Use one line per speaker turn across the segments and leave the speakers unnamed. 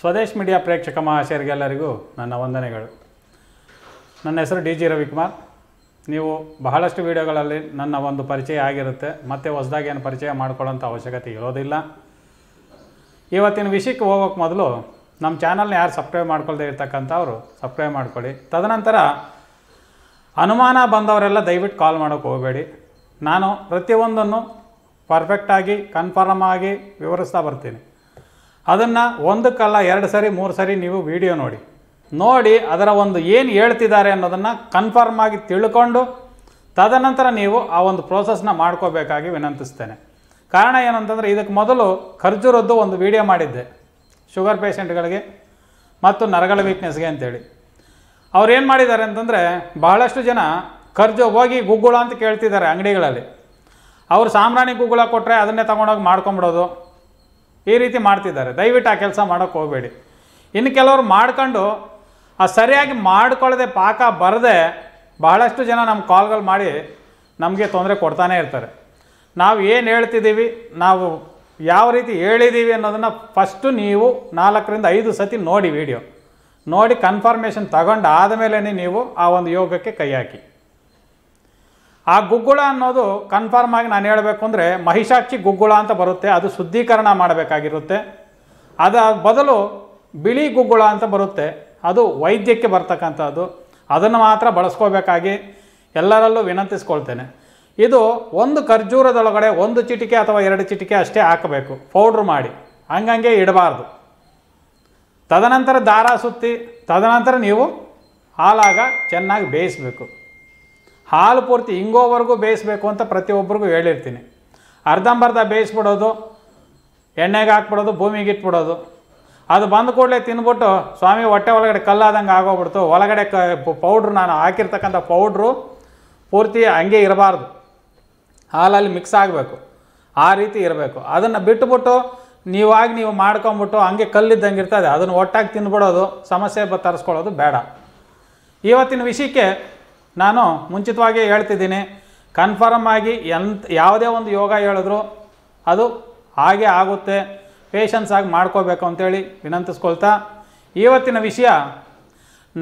Swadesh media ಪ್ರೇಕ್ಷಕ ಮಹಾಶಯರಿಗೆಲ್ಲರಿಗೂ ನನ್ನ ವಂದನೆಗಳು ನನ್ನ ಹೆಸರು ಡಿ ಜಿ ರವಿಕುಮಾರ್ ನೀವು ಬಹಳಷ್ಟು ವಿಡಿಯೋಗಳಲ್ಲಿ ನನ್ನ ಒಂದು ಪರಿಚಯ ಆಗಿರುತ್ತೆ ಮತ್ತೆ ಹೊಸದಾಗಿ ಏನು ಪರಿಚಯ ಮಾಡ್ಕೊಳ್ಳೋಂಥ ಅವಶ್ಯಕತೆ ಇರೋದಿಲ್ಲ ಇವತ್ತಿನ ವಿಷಯಕ್ಕೆ ಹೋಗೋಕೆ ಮೊದಲು ನಮ್ಮ ಚಾನಲ್ನ ಯಾರು ಸಬ್ಸ್ಕ್ರೈಬ್ ಮಾಡ್ಕೊಳ್ದೇ ಇರ್ತಕ್ಕಂಥವ್ರು ಸಬ್ಸ್ಕ್ರೈಬ್ ಮಾಡ್ಕೊಳ್ಳಿ ತದನಂತರ ಅನುಮಾನ ಬಂದವರೆಲ್ಲ ದಯವಿಟ್ಟು ಕಾಲ್ ಮಾಡೋಕ್ಕೆ ಹೋಗಬೇಡಿ ನಾನು ಪ್ರತಿಯೊಂದನ್ನು ಪರ್ಫೆಕ್ಟಾಗಿ ಕನ್ಫರ್ಮ್ ಆಗಿ ವಿವರಿಸ್ತಾ ಬರ್ತೀನಿ ಅದನ್ನು ಒಂದಕ್ಕಲ್ಲ ಎರಡು ಸರಿ ಮೂರು ಸರಿ ನೀವು ವಿಡಿಯೋ ನೋಡಿ ನೋಡಿ ಅದರ ಒಂದು ಏನು ಹೇಳ್ತಿದ್ದಾರೆ ಅನ್ನೋದನ್ನು ಕನ್ಫರ್ಮ್ ಆಗಿ ತಿಳ್ಕೊಂಡು ತದನಂತರ ನೀವು ಆ ಒಂದು ಪ್ರೋಸೆಸ್ನ ಮಾಡ್ಕೋಬೇಕಾಗಿ ವಿನಂತಿಸ್ತೇನೆ ಕಾರಣ ಏನಂತಂದರೆ ಇದಕ್ಕೆ ಮೊದಲು ಖರ್ಜೂರದ್ದು ಒಂದು ವಿಡಿಯೋ ಮಾಡಿದ್ದೆ ಶುಗರ್ ಪೇಷೆಂಟ್ಗಳಿಗೆ ಮತ್ತು ನರಗಳ ವೀಕ್ನೆಸ್ಗೆ ಅಂತೇಳಿ ಅವ್ರು ಏನು ಮಾಡಿದ್ದಾರೆ ಅಂತಂದರೆ ಬಹಳಷ್ಟು ಜನ ಖರ್ಜು ಹೋಗಿ ಗುಗ್ಗುಳ ಅಂತ ಕೇಳ್ತಿದ್ದಾರೆ ಅಂಗಡಿಗಳಲ್ಲಿ ಅವರು ಸಾಮ್ರಾಣಿ ಗುಗ್ಗುಳ ಕೊಟ್ಟರೆ ಅದನ್ನೇ ತೊಗೊಂಡೋಗಿ ಮಾಡ್ಕೊಂಬಿಡೋದು ಈ ರೀತಿ ಮಾಡ್ತಿದ್ದಾರೆ ದಯವಿಟ್ಟು ಆ ಕೆಲಸ ಮಾಡೋಕ್ಕೆ ಹೋಗಬೇಡಿ ಇನ್ನು ಕೆಲವರು ಮಾಡ್ಕೊಂಡು ಆ ಸರಿಯಾಗಿ ಮಾಡ್ಕೊಳ್ಳದೆ ಪಾಕ ಬರದೆ ಬಹಳಷ್ಟು ಜನ ನಮ್ಮ ಕಾಲ್ಗಳು ಮಾಡಿ ನಮಗೆ ತೊಂದರೆ ಕೊಡ್ತಾನೆ ಇರ್ತಾರೆ ನಾವು ಏನು ಹೇಳ್ತಿದ್ದೀವಿ ನಾವು ಯಾವ ರೀತಿ ಹೇಳಿದ್ದೀವಿ ಅನ್ನೋದನ್ನು ಫಸ್ಟು ನೀವು ನಾಲ್ಕರಿಂದ ಐದು ಸತಿ ನೋಡಿ ವಿಡಿಯೋ ನೋಡಿ ಕನ್ಫರ್ಮೇಷನ್ ತಗೊಂಡು ಆದಮೇಲೆ ನೀವು ಆ ಒಂದು ಯೋಗಕ್ಕೆ ಕೈ ಹಾಕಿ ಆ ಗುಗ್ಗುಳ ಅನ್ನೋದು ಕನ್ಫರ್ಮ್ ಆಗಿ ನಾನು ಹೇಳಬೇಕು ಅಂದರೆ ಮಹಿಷಾಕ್ಷಿ ಗುಗ್ಗುಳ ಅಂತ ಬರುತ್ತೆ ಅದು ಶುದ್ಧೀಕರಣ ಮಾಡಬೇಕಾಗಿರುತ್ತೆ ಅದ ಬದಲು ಬಿಳಿ ಗುಗ್ಗುಳ ಅಂತ ಬರುತ್ತೆ ಅದು ವೈದ್ಯಕ್ಕೆ ಬರ್ತಕ್ಕಂಥದ್ದು ಅದನ್ನು ಮಾತ್ರ ಬಳಸ್ಕೋಬೇಕಾಗಿ ಎಲ್ಲರಲ್ಲೂ ವಿನಂತಿಸ್ಕೊಳ್ತೇನೆ ಇದು ಒಂದು ಖರ್ಜೂರದೊಳಗಡೆ ಒಂದು ಚಿಟಿಕೆ ಅಥವಾ ಎರಡು ಚಿಟಿಕೆ ಅಷ್ಟೇ ಹಾಕಬೇಕು ಪೌಡ್ರ್ ಮಾಡಿ ಹಂಗಂಗೆ ಇಡಬಾರ್ದು ತದನಂತರ ದಾರ ಸುತ್ತಿ ತದನಂತರ ನೀವು ಹಾಲಾಗ ಚೆನ್ನಾಗಿ ಬೇಯಿಸಬೇಕು ಹಾಲು ಪೂರ್ತಿ ಹಿಂಗೋವರೆಗೂ ಬೇಯಿಸಬೇಕು ಅಂತ ಪ್ರತಿಯೊಬ್ಬರಿಗೂ ಹೇಳಿರ್ತೀನಿ ಅರ್ಧಂಬರ್ಧ ಬೇಯಿಸ್ಬಿಡೋದು ಎಣ್ಣೆಗೆ ಹಾಕ್ಬಿಡೋದು ಭೂಮಿಗೆ ಇಟ್ಬಿಡೋದು ಅದು ಬಂದ ಕೂಡಲೇ ತಿನ್ಬಿಟ್ಟು ಸ್ವಾಮಿ ಹೊಟ್ಟೆ ಒಳಗಡೆ ಕಲ್ಲಾದಂಗೆ ಆಗೋಗ್ಬಿಡ್ತು ಒಳಗಡೆ ಕ ಪೌಡ್ರು ನಾನು ಹಾಕಿರ್ತಕ್ಕಂಥ ಪೌಡ್ರು ಪೂರ್ತಿ ಹಂಗೆ ಇರಬಾರ್ದು ಹಾಲಲ್ಲಿ ಮಿಕ್ಸ್ ಆಗಬೇಕು ಆ ರೀತಿ ಇರಬೇಕು ಅದನ್ನು ಬಿಟ್ಟುಬಿಟ್ಟು ನೀವಾಗಿ ನೀವು ಮಾಡ್ಕೊಂಬಿಟ್ಟು ಹಂಗೆ ಕಲ್ಲಿದ್ದಂಗೆ ಇರ್ತದೆ ಅದನ್ನು ಒಟ್ಟಾಗಿ ತಿನ್ಬಿಡೋದು ಸಮಸ್ಯೆ ತರಿಸ್ಕೊಳ್ಳೋದು ಬೇಡ ಇವತ್ತಿನ ವಿಷಯಕ್ಕೆ ನಾನು ಮುಂಚಿತವಾಗಿ ಹೇಳ್ತಿದ್ದೀನಿ ಕನ್ಫರ್ಮ್ ಆಗಿ ಎಂತ ಯಾವುದೇ ಒಂದು ಯೋಗ ಹೇಳಿದ್ರು ಅದು ಹಾಗೆ ಆಗುತ್ತೆ ಪೇಷನ್ಸ್ ಆಗಿ ಮಾಡ್ಕೋಬೇಕು ಅಂತೇಳಿ ವಿನಂತಿಸ್ಕೊಳ್ತಾ ಇವತ್ತಿನ ವಿಷಯ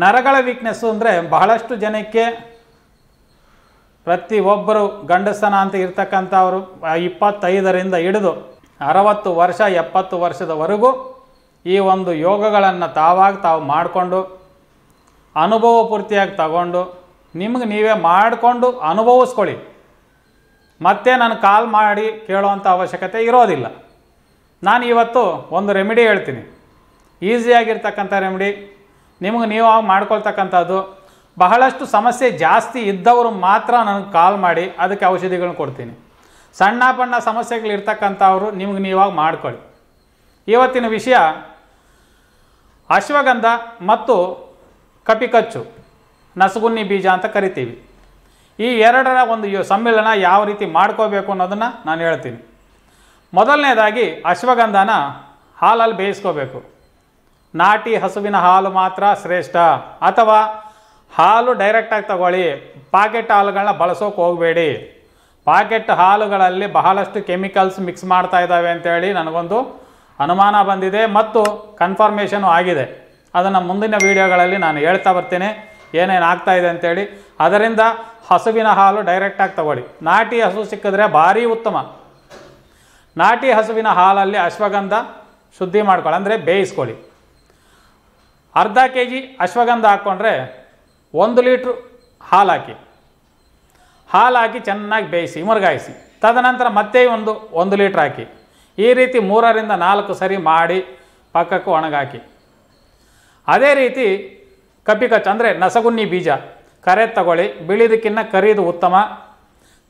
ನರಗಳ ವೀಕ್ನೆಸ್ಸು ಅಂದರೆ ಬಹಳಷ್ಟು ಜನಕ್ಕೆ ಪ್ರತಿಯೊಬ್ಬರು ಗಂಡಸನ ಅಂತ ಇರ್ತಕ್ಕಂಥವರು ಇಪ್ಪತ್ತೈದರಿಂದ ಹಿಡಿದು ಅರವತ್ತು ವರ್ಷ ಎಪ್ಪತ್ತು ವರ್ಷದವರೆಗೂ ಈ ಒಂದು ಯೋಗಗಳನ್ನು ತಾವಾಗಿ ತಾವು ಮಾಡಿಕೊಂಡು ಅನುಭವ ಪೂರ್ತಿಯಾಗಿ ತಗೊಂಡು ನಿಮ್ಗೆ ನೀವೇ ಮಾಡಿಕೊಂಡು ಅನುಭವಿಸ್ಕೊಳ್ಳಿ ಮತ್ತೆ ನಾನು ಕಾಲ್ ಮಾಡಿ ಕೇಳೋವಂಥ ಅವಶ್ಯಕತೆ ಇರೋದಿಲ್ಲ ನಾನು ಇವತ್ತು ಒಂದು ರೆಮಿಡಿ ಹೇಳ್ತೀನಿ ಈಸಿಯಾಗಿರ್ತಕ್ಕಂಥ ರೆಮಿಡಿ ನಿಮಗೆ ನೀವು ಮಾಡ್ಕೊಳ್ತಕ್ಕಂಥದ್ದು ಬಹಳಷ್ಟು ಸಮಸ್ಯೆ ಜಾಸ್ತಿ ಇದ್ದವರು ಮಾತ್ರ ನನಗೆ ಕಾಲ್ ಮಾಡಿ ಅದಕ್ಕೆ ಔಷಧಿಗಳನ್ನ ಕೊಡ್ತೀನಿ ಸಣ್ಣ ಪಣ್ಣ ಸಮಸ್ಯೆಗಳಿರ್ತಕ್ಕಂಥವ್ರು ನಿಮಗೆ ನೀವಾಗ ಮಾಡ್ಕೊಳ್ಳಿ ಇವತ್ತಿನ ವಿಷಯ ಅಶ್ವಗಂಧ ಮತ್ತು ಕಪಿಕಚ್ಚು ನಸಗುನ್ನಿ ಬೀಜ ಅಂತ ಕರಿತೀವಿ ಈ ಎರಡರ ಒಂದು ಸಮ್ಮೇಳನ ಯಾವ ರೀತಿ ಮಾಡ್ಕೋಬೇಕು ಅನ್ನೋದನ್ನು ನಾನು ಹೇಳ್ತೀನಿ ಮೊದಲನೇದಾಗಿ ಅಶ್ವಗಂಧನ ಹಾಲಲ್ಲಿ ಬೇಯಿಸ್ಕೋಬೇಕು ನಾಟಿ ಹಸುವಿನ ಹಾಲು ಮಾತ್ರ ಶ್ರೇಷ್ಠ ಅಥವಾ ಹಾಲು ಡೈರೆಕ್ಟಾಗಿ ತಗೊಳ್ಳಿ ಪಾಕೆಟ್ ಹಾಲುಗಳನ್ನ ಬಳಸೋಕೆ ಹೋಗಬೇಡಿ ಪಾಕೆಟ್ ಹಾಲುಗಳಲ್ಲಿ ಬಹಳಷ್ಟು ಕೆಮಿಕಲ್ಸ್ ಮಿಕ್ಸ್ ಮಾಡ್ತಾ ಇದ್ದಾವೆ ಅಂತೇಳಿ ನನಗೊಂದು ಅನುಮಾನ ಬಂದಿದೆ ಮತ್ತು ಕನ್ಫರ್ಮೇಷನು ಆಗಿದೆ ಅದನ್ನು ಮುಂದಿನ ವೀಡಿಯೋಗಳಲ್ಲಿ ನಾನು ಹೇಳ್ತಾ ಬರ್ತೀನಿ ಏನೇನು ಆಗ್ತಾಯಿದೆ ಅಂತೇಳಿ ಅದರಿಂದ ಹಸುವಿನ ಹಾಲು ಡೈರೆಕ್ಟಾಗಿ ತಗೊಳ್ಳಿ ನಾಟಿ ಹಸು ಸಿಕ್ಕಿದ್ರೆ ಭಾರಿ ಉತ್ತಮ ನಾಟಿ ಹಸುವಿನ ಹಾಲಲ್ಲಿ ಅಶ್ವಗಂಧ ಶುದ್ಧಿ ಮಾಡ್ಕೊಳ್ಳಿ ಅಂದರೆ ಬೇಯಿಸ್ಕೊಳ್ಳಿ ಅರ್ಧ ಕೆ ಜಿ ಅಶ್ವಗಂಧ ಹಾಕ್ಕೊಂಡ್ರೆ ಒಂದು ಲೀಟ್ರ್ ಹಾಲಾಕಿ ಹಾಲಾಕಿ ಚೆನ್ನಾಗಿ ಬೇಯಿಸಿ ಮುರುಗಾಯಿಸಿ ತದನಂತರ ಮತ್ತೆ ಒಂದು ಒಂದು ಲೀಟ್ರ್ ಹಾಕಿ ಈ ರೀತಿ ಮೂರರಿಂದ ನಾಲ್ಕು ಸರಿ ಮಾಡಿ ಪಕ್ಕಕ್ಕೂ ಒಣಗಾಕಿ ಅದೇ ರೀತಿ ಕಪಿಕಚ್ ಅಂದರೆ ನಸಗುನ್ನಿ ಬೀಜ ಕರೆದು ತಗೊಳ್ಳಿ ಬಿಳಿದಕ್ಕಿನ್ನ ಕರಿದು ಉತ್ತಮ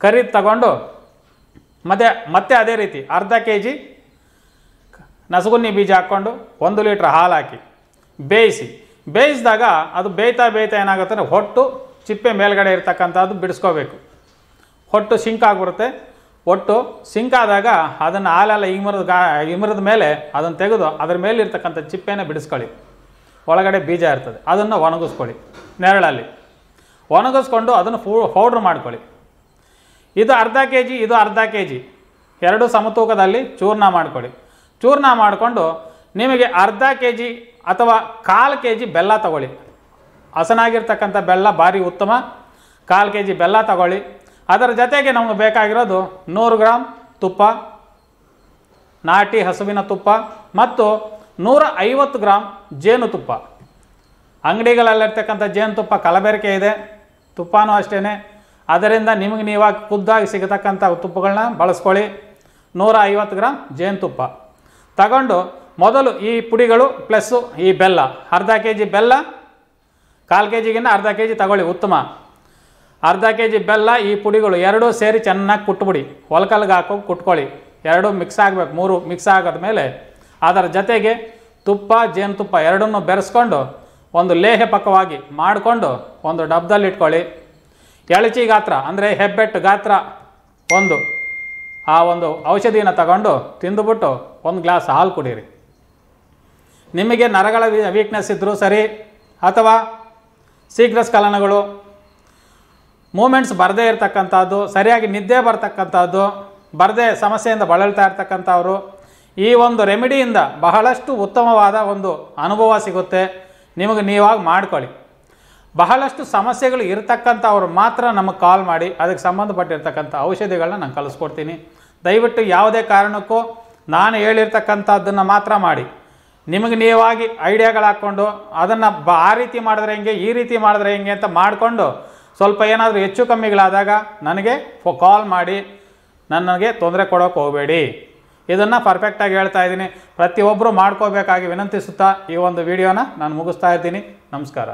ಕರಿದು ತಗೊಂಡು ಮತ್ತೆ ಮತ್ತೆ ಅದೇ ರೀತಿ ಅರ್ಧ ಕೆ ಜಿ ನಸಗುನ್ನಿ ಬೀಜ ಹಾಕ್ಕೊಂಡು ಒಂದು ಲೀಟ್ರ್ ಹಾಲು ಹಾಕಿ ಬೇಯಿಸಿ ಬೇಯಿಸಿದಾಗ ಅದು ಬೇಯ್ತಾ ಬೇಯ್ತಾ ಏನಾಗುತ್ತೆ ಅಂದರೆ ಹೊಟ್ಟು ಚಿಪ್ಪೆ ಮೇಲ್ಗಡೆ ಇರ್ತಕ್ಕಂಥದ್ದು ಬಿಡಿಸ್ಕೋಬೇಕು ಹೊಟ್ಟು ಸಿಂಕ್ ಆಗಿಬಿಡುತ್ತೆ ಒಟ್ಟು ಸಿಂಕ್ ಆದಾಗ ಅದನ್ನು ಹಾಲೆಲ್ಲ ಇಮರದ ಗಾ ಇಮರದ ಮೇಲೆ ಅದನ್ನು ತೆಗೆದು ಅದರ ಮೇಲೆ ಇರ್ತಕ್ಕಂಥ ಚಿಪ್ಪೆನ ಬಿಡಿಸ್ಕೊಳ್ಳಿ ಒಳಗಡೆ ಬೀಜ ಇರ್ತದೆ ಅದನ್ನು ಒಣಗಿಸ್ಕೊಳ್ಳಿ ನೆರಳಲ್ಲಿ ಒಣಗಿಸ್ಕೊಂಡು ಅದನ್ನು ಫೂ ಪೌಡ್ರ್ ಮಾಡ್ಕೊಳ್ಳಿ ಇದು ಅರ್ಧ ಕೆ ಜಿ ಇದು ಅರ್ಧ ಕೆ ಜಿ ಎರಡು ಸಮತೂಕದಲ್ಲಿ ಚೂರ್ಣ ಮಾಡ್ಕೊಳ್ಳಿ ಚೂರ್ಣ ಮಾಡಿಕೊಂಡು ನಿಮಗೆ ಅರ್ಧ ಕೆ ಜಿ ಅಥವಾ ಕಾಲು ಕೆ ಜಿ ಬೆಲ್ಲ ತಗೊಳ್ಳಿ ಹಸನಾಗಿರ್ತಕ್ಕಂಥ ಬೆಲ್ಲ ಭಾರಿ ಉತ್ತಮ ಕಾಲು ಕೆ ಜಿ ಬೆಲ್ಲ ತಗೊಳ್ಳಿ ಅದರ ಜೊತೆಗೆ ನಮಗೆ ಬೇಕಾಗಿರೋದು ನೂರು ಗ್ರಾಮ್ ತುಪ್ಪ ನಾಟಿ ಹಸುವಿನ ತುಪ್ಪ ಮತ್ತು ನೂರ ಐವತ್ತು ಗ್ರಾಮ್ ಜೇನುತುಪ್ಪ ಅಂಗಡಿಗಳಲ್ಲಿರ್ತಕ್ಕಂಥ ಜೇನುತುಪ್ಪ ಕಲಬೆರಕೆ ಇದೆ ತುಪ್ಪನೂ ಅಷ್ಟೇ ಅದರಿಂದ ನಿಮಗೆ ನೀವಾಗ ಖುದ್ದಾಗಿ ಸಿಗತಕ್ಕಂಥ ತುಪ್ಪಗಳನ್ನ ಬಳಸ್ಕೊಳ್ಳಿ ನೂರ ಐವತ್ತು ಗ್ರಾಮ್ ಜೇನುತುಪ್ಪ ತಗೊಂಡು ಮೊದಲು ಈ ಪುಡಿಗಳು ಪ್ಲಸ್ಸು ಈ ಬೆಲ್ಲ ಅರ್ಧ ಕೆ ಜಿ ಬೆಲ್ಲ ಕಾಲು ಕೆ ಜಿಗಿಂತ ಅರ್ಧ ಕೆ ಜಿ ತಗೊಳ್ಳಿ ಉತ್ತಮ ಅರ್ಧ ಕೆ ಜಿ ಬೆಲ್ಲ ಈ ಪುಡಿಗಳು ಎರಡೂ ಸೇರಿ ಚೆನ್ನಾಗಿ ಕುಟ್ಬಿಡಿ ಹೊಲಕಲ್ಗೆ ಹಾಕೋ ಕುಟ್ಕೊಳ್ಳಿ ಎರಡೂ ಮಿಕ್ಸ್ ಆಗಬೇಕು ಮೂರು ಮಿಕ್ಸ್ ಮೇಲೆ ಅದರ ಜೊತೆಗೆ ತುಪ್ಪ ಜೇನುತುಪ್ಪ ಎರಡನ್ನೂ ಬೆರೆಸ್ಕೊಂಡು ಒಂದು ಲೇಹ ಪಕ್ಕವಾಗಿ ಮಾಡಿಕೊಂಡು ಒಂದು ಡಬ್ದಲ್ಲಿ ಇಟ್ಕೊಳ್ಳಿ ಎಳಚಿ ಗಾತ್ರ ಅಂದರೆ ಹೆಬ್ಬೆಟ್ಟು ಗಾತ್ರ ಒಂದು ಆ ಒಂದು ಔಷಧಿನ ತಗೊಂಡು ತಿಂದುಬಿಟ್ಟು ಒಂದು ಗ್ಲಾಸ್ ಹಾಲು ಕುಡೀರಿ ನಿಮಗೆ ನರಗಳ ವೀಕ್ನೆಸ್ ಇದ್ದರೂ ಸರಿ ಅಥವಾ ಶೀಘ್ರ ಸ್ಖಲನಗಳು ಮೂಮೆಂಟ್ಸ್ ಬರದೇ ಇರತಕ್ಕಂಥದ್ದು ಸರಿಯಾಗಿ ನಿದ್ದೆ ಬರ್ತಕ್ಕಂಥದ್ದು ಬರದೇ ಸಮಸ್ಯೆಯಿಂದ ಬಳಲ್ತಾ ಇರ್ತಕ್ಕಂಥವ್ರು ಈ ಒಂದು ರೆಮಿಡಿಯಿಂದ ಬಹಳಷ್ಟು ಉತ್ತಮವಾದ ಒಂದು ಅನುಭವ ಸಿಗುತ್ತೆ ನಿಮಗೆ ನೀವಾಗಿ ಮಾಡ್ಕೊಳ್ಳಿ ಬಹಳಷ್ಟು ಸಮಸ್ಯೆಗಳು ಇರತಕ್ಕಂಥವ್ರು ಮಾತ್ರ ನಮಗೆ ಕಾಲ್ ಮಾಡಿ ಅದಕ್ಕೆ ಸಂಬಂಧಪಟ್ಟಿರ್ತಕ್ಕಂಥ ಔಷಧಿಗಳನ್ನ ನಾನು ಕಲಿಸ್ಕೊಡ್ತೀನಿ ದಯವಿಟ್ಟು ಯಾವುದೇ ಕಾರಣಕ್ಕೂ ನಾನು ಹೇಳಿರ್ತಕ್ಕಂಥದ್ದನ್ನು ಮಾತ್ರ ಮಾಡಿ ನಿಮಗೆ ನೀವಾಗಿ ಐಡಿಯಾಗಳು ಹಾಕ್ಕೊಂಡು ಅದನ್ನು ಬ ಆ ರೀತಿ ಮಾಡಿದ್ರೆ ಹೆಂಗೆ ಈ ರೀತಿ ಮಾಡಿದ್ರೆ ಹೆಂಗೆ ಅಂತ ಮಾಡಿಕೊಂಡು ಸ್ವಲ್ಪ ಏನಾದರೂ ಹೆಚ್ಚು ಕಮ್ಮಿಗಳಾದಾಗ ನನಗೆ ಫೋ ಕಾಲ್ ಮಾಡಿ ನನಗೆ ತೊಂದರೆ ಕೊಡೋಕೆ ಹೋಗಬೇಡಿ ಇದನ್ನು ಪರ್ಫೆಕ್ಟಾಗಿ ಹೇಳ್ತಾ ಇದ್ದೀನಿ ಪ್ರತಿಯೊಬ್ಬರು ಮಾಡ್ಕೋಬೇಕಾಗಿ ವಿನಂತಿಸುತ್ತಾ ಈ ಒಂದು ವಿಡಿಯೋನ ನಾನು ಮುಗಿಸ್ತಾ ಇದ್ದೀನಿ ನಮಸ್ಕಾರ